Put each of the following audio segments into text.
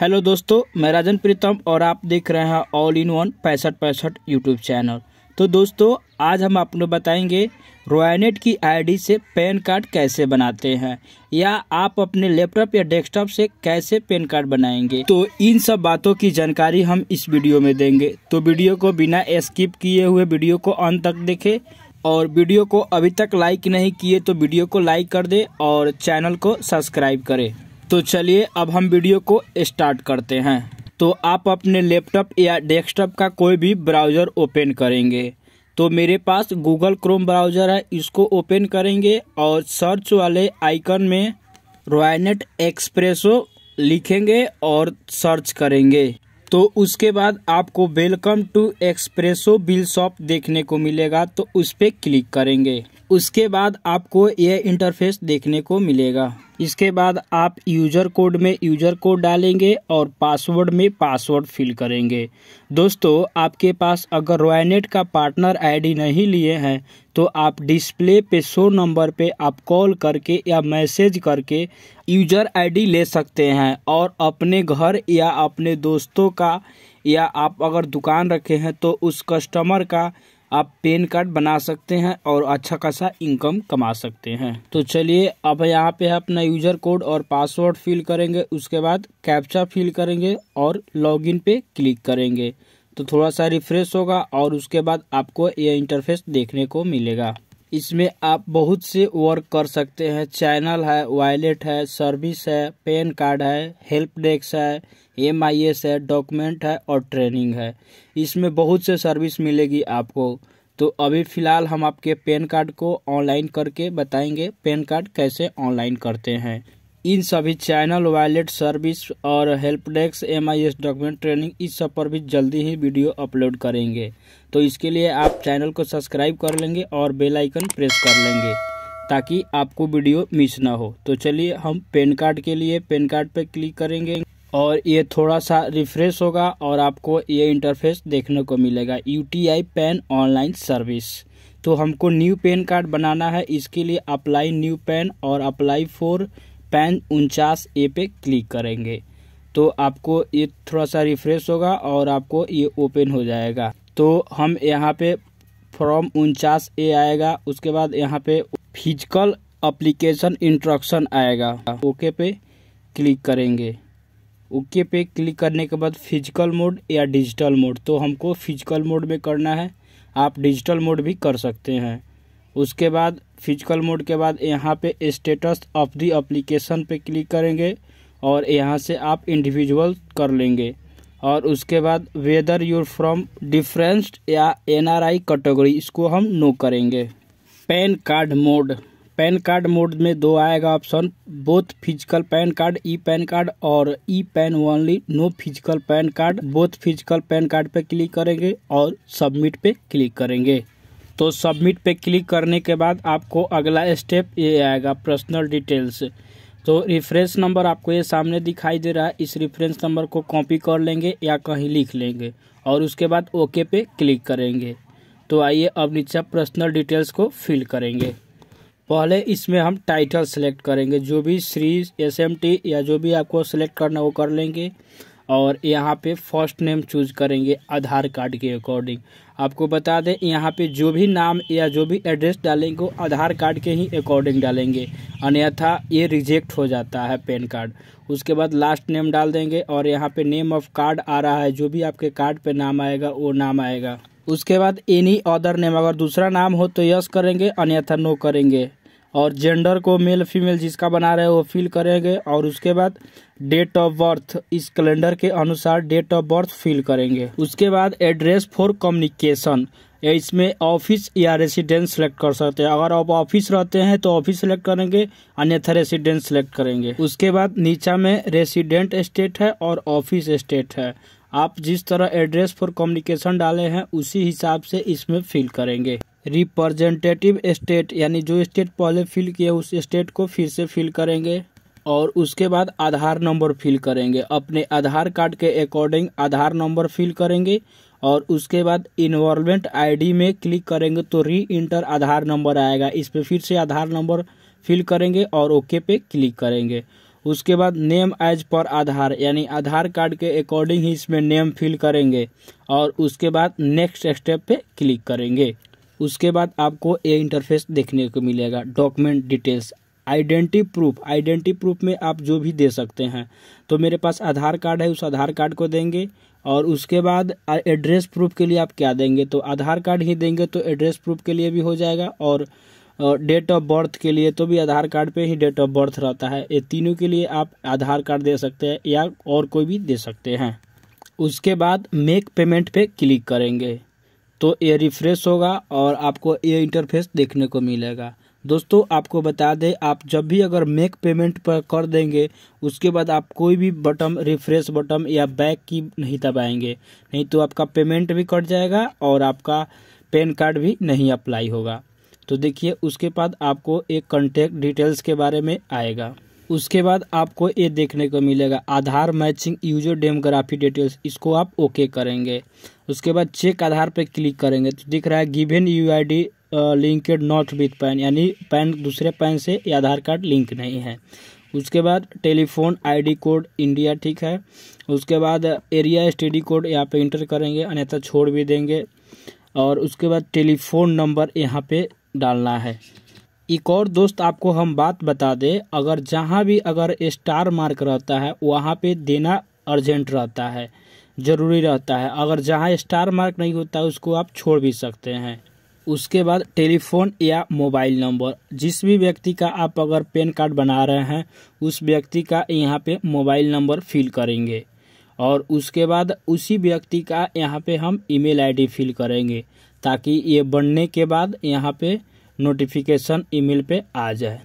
hello दोस्तों मैं राजन प्रीतम और आप देख रहे हैं ऑल इन वन पैंसठ पैंसठ यूट्यूब चैनल तो दोस्तों आज हम आपको बताएंगे रोयनेट की आईडी से पैन कार्ड कैसे बनाते हैं या आप अपने लैपटॉप या डेस्कटॉप से कैसे पैन कार्ड बनाएंगे तो इन सब बातों की जानकारी हम इस वीडियो में देंगे तो वीडियो को बिना स्किप किए हुए वीडियो को अंत तक देखे और वीडियो को अभी तक लाइक नहीं किए तो वीडियो को लाइक कर दे और चैनल को सब्सक्राइब करें तो चलिए अब हम वीडियो को स्टार्ट करते हैं तो आप अपने लैपटॉप या डेस्कटॉप का कोई भी ब्राउज़र ओपन करेंगे तो मेरे पास गूगल क्रोम ब्राउज़र है इसको ओपन करेंगे और सर्च वाले आइकन में रॉयनेट एक्सप्रेसो लिखेंगे और सर्च करेंगे तो उसके बाद आपको welcome to Expresso bill shop देखने को मिलेगा तो उस पर क्लिक करेंगे उसके बाद आपको यह इंटरफेस देखने को मिलेगा इसके बाद आप यूज़र कोड में यूज़र कोड डालेंगे और पासवर्ड में पासवर्ड फिल करेंगे दोस्तों आपके पास अगर रॉयनेट का पार्टनर आईडी नहीं लिए हैं तो आप डिस्प्ले पे शो नंबर पे आप कॉल करके या मैसेज करके यूज़र आईडी ले सकते हैं और अपने घर या अपने दोस्तों का या आप अगर दुकान रखे हैं तो उस कस्टमर का आप पेन कार्ड बना सकते हैं और अच्छा खासा इनकम कमा सकते हैं तो चलिए अब यहाँ पे अपना यूजर कोड और पासवर्ड फिल करेंगे उसके बाद कैप्चा फिल करेंगे और लॉग पे क्लिक करेंगे तो थोड़ा सा रिफ्रेश होगा और उसके बाद आपको यह इंटरफेस देखने को मिलेगा इसमें आप बहुत से वर्क कर सकते हैं चैनल है वॉलेट है सर्विस है पेन कार्ड है हेल्प डेस्क है एम आई एस है डॉक्यूमेंट है और ट्रेनिंग है इसमें बहुत से सर्विस मिलेगी आपको तो अभी फ़िलहाल हम आपके पेन कार्ड को ऑनलाइन करके बताएंगे पेन कार्ड कैसे ऑनलाइन करते हैं इन सभी चैनल वॉलेट सर्विस और help desk M I S document training इस सब पर भी जल्दी ही वीडियो अपलोड करेंगे तो इसके लिए आप चैनल को सब्सक्राइब कर लेंगे और बेल आइकन प्रेस कर लेंगे ताकि आपको वीडियो मिस ना हो तो चलिए हम पेन कार्ड के लिए पेन कार्ड पर क्लिक करेंगे और ये थोड़ा सा रिफ्रेश होगा और आपको ये इंटरफेस देखने को मिलेगा U T I PAN online service तो हमको न्यू पेन कार्ड बनाना है इसके लिए अप्लाई न्यू पेन और अप्लाई फॉर पैन उनचास ए पे क्लिक करेंगे तो आपको ये थोड़ा सा रिफ्रेश होगा और आपको ये ओपन हो जाएगा तो हम यहाँ पे फॉर्म उनचास ए आएगा उसके बाद यहाँ पे फिजिकल अप्लीकेशन इंट्रक्शन आएगा ओके पे क्लिक करेंगे ओके पे क्लिक करने के बाद फिजिकल मोड या डिजिटल मोड तो हमको फिजिकल मोड में करना है आप डिजिटल मोड भी कर सकते हैं उसके बाद फिजिकल मोड के बाद यहाँ पे स्टेटस ऑफ दी एप्लीकेशन पे क्लिक करेंगे और यहाँ से आप इंडिविजुअल कर लेंगे और उसके बाद वेदर यूर फ्रॉम डिफ्रेंस या एनआरआई कैटेगरी इसको हम नो करेंगे PAN card mode PAN card mode में दो आएगा option both physical PAN card e PAN card और e PAN only no physical PAN card both physical PAN card पे click करेंगे और सबमिट पे क्लिक करेंगे तो सबमिट पे क्लिक करने के बाद आपको अगला स्टेप ये आएगा पर्सनल डिटेल्स तो रेफरेंस नंबर आपको ये सामने दिखाई दे रहा है इस रेफरेंस नंबर को कॉपी कर लेंगे या कहीं लिख लेंगे और उसके बाद ओके पे क्लिक करेंगे तो आइए अब नीचे पर्सनल डिटेल्स को फिल करेंगे पहले इसमें हम टाइटल सेलेक्ट करेंगे जो भी सीरीज एस या जो भी आपको सेलेक्ट करना वो कर लेंगे और यहाँ पे फर्स्ट नेम चूज करेंगे आधार कार्ड के अकॉर्डिंग आपको बता दें यहाँ पे जो भी नाम या जो भी एड्रेस डालेंगे वो आधार कार्ड के ही अकॉर्डिंग डालेंगे अन्यथा ये रिजेक्ट हो जाता है पैन कार्ड उसके बाद लास्ट नेम डाल देंगे और यहाँ पे नेम ऑफ कार्ड आ रहा है जो भी आपके कार्ड पर नाम आएगा वो नाम आएगा उसके बाद एनी अदर नेम अगर दूसरा नाम हो तो यस करेंगे अन्यथा नो करेंगे और जेंडर को मेल फीमेल जिसका बना रहे हैं वो फिल करेंगे और उसके बाद डेट ऑफ बर्थ इस कैलेंडर के अनुसार डेट ऑफ बर्थ फिल करेंगे उसके बाद एड्रेस फॉर कम्युनिकेशन इसमें ऑफिस या रेसिडेंस सेलेक्ट कर सकते हैं अगर आप ऑफिस रहते हैं तो ऑफिस सेलेक्ट करेंगे अन्यथा रेसिडेंस सेलेक्ट करेंगे उसके बाद नीचा में रेसिडेंट स्टेट है और ऑफिस स्टेट है आप जिस तरह एड्रेस फॉर कम्युनिकेशन डाले हैं उसी हिसाब से इसमें फिल करेंगे रिप्रेजेंटेटिव स्टेट यानी जो स्टेट पहले फिल किए उस स्टेट को फिर से फिल करेंगे और उसके बाद आधार नंबर फिल करेंगे अपने आधार कार्ड के अकॉर्डिंग आधार नंबर फिल करेंगे और उसके बाद इन्वॉल्वमेंट आईडी में क्लिक करेंगे तो री इंटर आधार नंबर आएगा इस पर फिर से आधार नंबर फिल करेंगे और ओके पे क्लिक करेंगे उसके बाद नेम एज पर आधार यानी आधार कार्ड के अकॉर्डिंग ही इसमें नेम फिल करेंगे और उसके बाद नेक्स्ट स्टेप पे क्लिक करेंगे उसके बाद आपको ये इंटरफेस देखने को मिलेगा document details identity proof identity proof में आप जो भी दे सकते हैं तो मेरे पास आधार कार्ड है उस आधार कार्ड को देंगे और उसके बाद एड्रेस प्रूफ के लिए आप क्या देंगे तो आधार कार्ड ही देंगे तो एड्रेस प्रूफ के लिए भी हो जाएगा और डेट ऑफ बर्थ के लिए तो भी आधार कार्ड पे ही डेट ऑफ बर्थ रहता है ये तीनों के लिए आप आधार कार्ड दे सकते हैं या और कोई भी दे सकते हैं उसके बाद मेक पेमेंट पे क्लिक करेंगे तो ये रिफ्रेश होगा और आपको ये इंटरफेस देखने को मिलेगा दोस्तों आपको बता दें आप जब भी अगर मेक पेमेंट पर कर देंगे उसके बाद आप कोई भी बटन रिफ्रेश बटन या बैक की नहीं दबाएंगे नहीं तो आपका पेमेंट भी कट जाएगा और आपका पैन कार्ड भी नहीं अप्लाई होगा तो देखिए उसके बाद आपको एक कॉन्टेक्ट डिटेल्स के बारे में आएगा उसके बाद आपको ये देखने को मिलेगा Aadhaar matching user demography details इसको आप ओके करेंगे उसके बाद चेक आधार पर क्लिक करेंगे तो दिख रहा है given U I D linked not with PAN यानी पैन दूसरे पैन से आधार कार्ड लिंक नहीं है उसके बाद टेलीफोन आईडी कोड इंडिया ठीक है उसके बाद एरिया स्टडी कोड यहाँ पे इंटर करेंगे अन्यथा छोड़ भी देंगे और उसके बाद टेलीफोन नंबर यहाँ पे डालना है एक और दोस्त आपको हम बात बता दें अगर जहाँ भी अगर स्टार मार्क रहता है वहाँ पे देना अर्जेंट रहता है ज़रूरी रहता है अगर जहाँ स्टार मार्क नहीं होता है उसको आप छोड़ भी सकते हैं उसके बाद टेलीफोन या मोबाइल नंबर जिस भी व्यक्ति का आप अगर पेन कार्ड बना रहे हैं उस व्यक्ति का यहाँ पे मोबाइल नंबर फिल करेंगे और उसके बाद उसी व्यक्ति का यहाँ पे हम ईमेल आईडी फिल करेंगे ताकि ये बनने के बाद यहाँ पे नोटिफिकेशन ईमेल पे आ जाए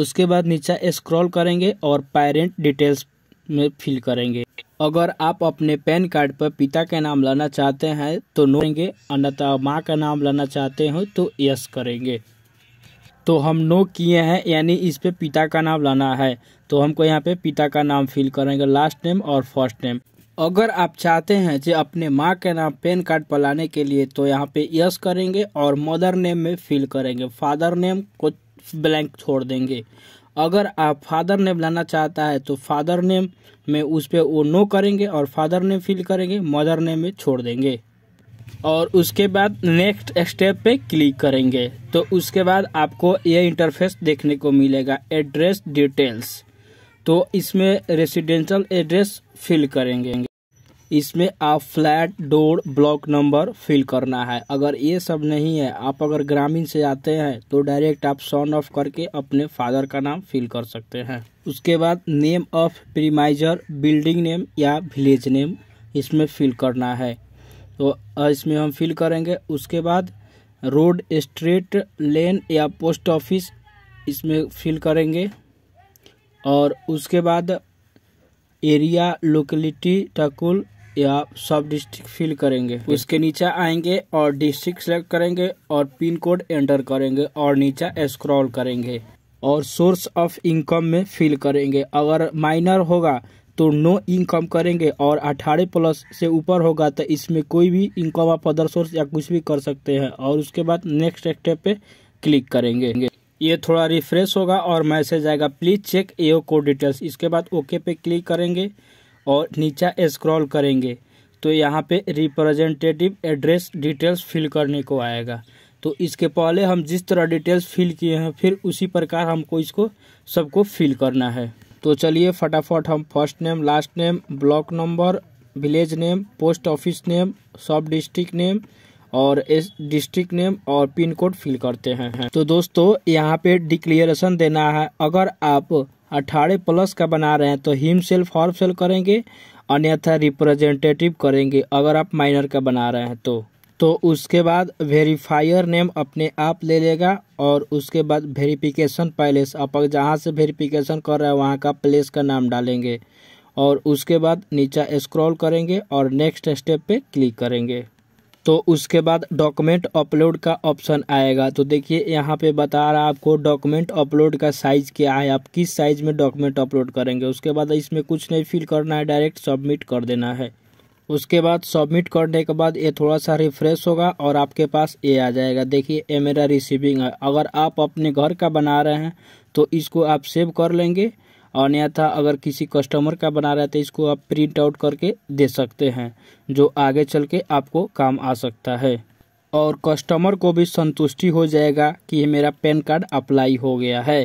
उसके बाद नीचे स्क्रॉल करेंगे और पेरेंट डिटेल्स में फिल करेंगे अगर आप अपने पैन कार्ड पर पिता का नाम लाना चाहते हैं तो नो करेंगे अन्यथा माँ का नाम लाना चाहते हो तो यस करेंगे तो हम नो किए हैं यानी इस पे पिता का नाम लाना है तो हमको यहाँ पे पिता का नाम फिल करेंगे लास्ट नेम और फर्स्ट नेम अगर आप चाहते हैं जो अपने माँ के नाम पैन कार्ड पर लाने के लिए तो यहाँ पे यस करेंगे और मदर नेम में फिल करेंगे फादर नेम को ब्लैंक छोड़ देंगे अगर आप फादर नेम लाना चाहता है तो फादर नेम में उस पर वो नो करेंगे और फादर नेम फिल करेंगे मदर नेम में छोड़ देंगे और उसके बाद नेक्स्ट स्टेप पे क्लिक करेंगे तो उसके बाद आपको ये इंटरफेस देखने को मिलेगा एड्रेस डिटेल्स तो इसमें रेसिडेंशल एड्रेस फिल करेंगे इसमें आप flat door block number fill करना है अगर ये सब नहीं है आप अगर ग्रामीण से आते हैं तो डायरेक्ट आप सॉन ऑफ करके अपने फादर का नाम फिल कर सकते हैं उसके बाद name of premises building name या विलेज नेम इसमें फिल करना है तो इसमें हम फिल करेंगे उसके बाद रोड स्ट्रीट लेन या पोस्ट ऑफिस इसमें फिल करेंगे और उसके बाद एरिया लोकेलिटी टकुल या सब डिस्ट्रिक्ट फिल करेंगे उसके नीचे आएंगे और डिस्ट्रिक्ट सेलेक्ट करेंगे और पिन कोड एंटर करेंगे और नीचे स्क्रॉल करेंगे और सोर्स ऑफ इनकम में फिल करेंगे अगर माइनर होगा तो नो इनकम करेंगे और अठारह प्लस से ऊपर होगा तो इसमें कोई भी इनकम आप अदर सोर्स या कुछ भी कर सकते हैं और उसके बाद नेक्स्ट स्टेप पे क्लिक करेंगे ये थोड़ा रिफ्रेश होगा और मैसेज आएगा please check AO code details इसके बाद ओके पे क्लिक करेंगे और नीचा स्क्रॉल करेंगे तो यहाँ पे रिप्रेजेंटेटिव एड्रेस डिटेल्स फिल करने को आएगा तो इसके पहले हम जिस तरह डिटेल्स फिल किए हैं फिर उसी प्रकार हमको इसको सबको फिल करना है तो चलिए फटाफट हम first name last name block number village name post office name sub district name और इस डिस्ट्रिक्ट नेम और पिन कोड फिल करते हैं तो दोस्तों यहाँ पे डिक्लेरेशन देना है अगर आप अठारह प्लस का बना रहे हैं तो हिम सेल फॉर्म सेल करेंगे अन्यथा रिप्रेजेंटेटिव करेंगे अगर आप माइनर का बना रहे हैं तो तो उसके बाद वेरीफायर नेम अपने आप ले लेगा और उसके बाद वेरिफिकेशन पैलेस आप जहाँ से वेरिफिकेशन कर रहे हैं वहाँ का प्लेस का नाम डालेंगे और उसके बाद नीचा स्क्रॉल करेंगे और नेक्स्ट स्टेप पे क्लिक करेंगे तो उसके बाद डॉक्यूमेंट अपलोड का ऑप्शन आएगा तो देखिए यहाँ पे बता रहा आपको डॉक्यूमेंट अपलोड का साइज़ क्या है आप किस साइज़ में डॉक्यूमेंट अपलोड करेंगे उसके बाद इसमें कुछ नहीं फिल करना है डायरेक्ट सबमिट कर देना है उसके बाद सबमिट करने के बाद ये थोड़ा सा रिफ्रेश होगा और आपके पास ये आ जाएगा देखिए ये मेरा रिसीविंग है अगर आप अपने घर का बना रहे हैं तो इसको आप सेव कर लेंगे अन्यथा अगर किसी कस्टमर का बना रहा है तो इसको आप प्रिंट आउट करके दे सकते हैं जो आगे चल के आपको काम आ सकता है और कस्टमर को भी संतुष्टि हो जाएगा कि मेरा पैन कार्ड अप्लाई हो गया है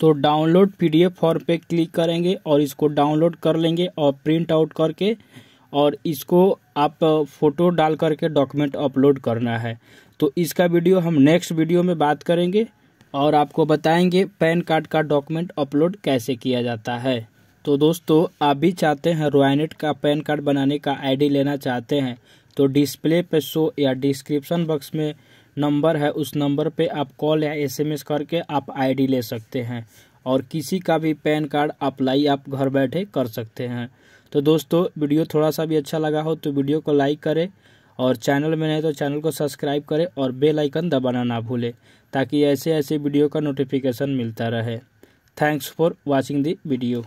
तो डाउनलोड पीडीएफ फॉर्म पे क्लिक करेंगे और इसको डाउनलोड कर लेंगे और प्रिंट आउट करके और इसको आप फोटो डाल करके डॉक्यूमेंट अपलोड करना है तो इसका वीडियो हम नेक्स्ट वीडियो में बात करेंगे और आपको बताएंगे पैन कार्ड का डॉक्यूमेंट अपलोड कैसे किया जाता है तो दोस्तों आप भी चाहते हैं रोयनेट का पैन कार्ड बनाने का आईडी लेना चाहते हैं तो डिस्प्ले पे शो या डिस्क्रिप्शन बॉक्स में नंबर है उस नंबर पे आप कॉल या एसएमएस करके आप आईडी ले सकते हैं और किसी का भी पैन कार्ड अप्लाई आप घर बैठे कर सकते हैं तो दोस्तों वीडियो थोड़ा सा भी अच्छा लगा हो तो वीडियो को लाइक करें और चैनल में नहीं तो चैनल को सब्सक्राइब करें और बेलाइकन दबाना ना भूलें ताकि ऐसे ऐसे वीडियो का नोटिफिकेशन मिलता रहे thanks for watching the video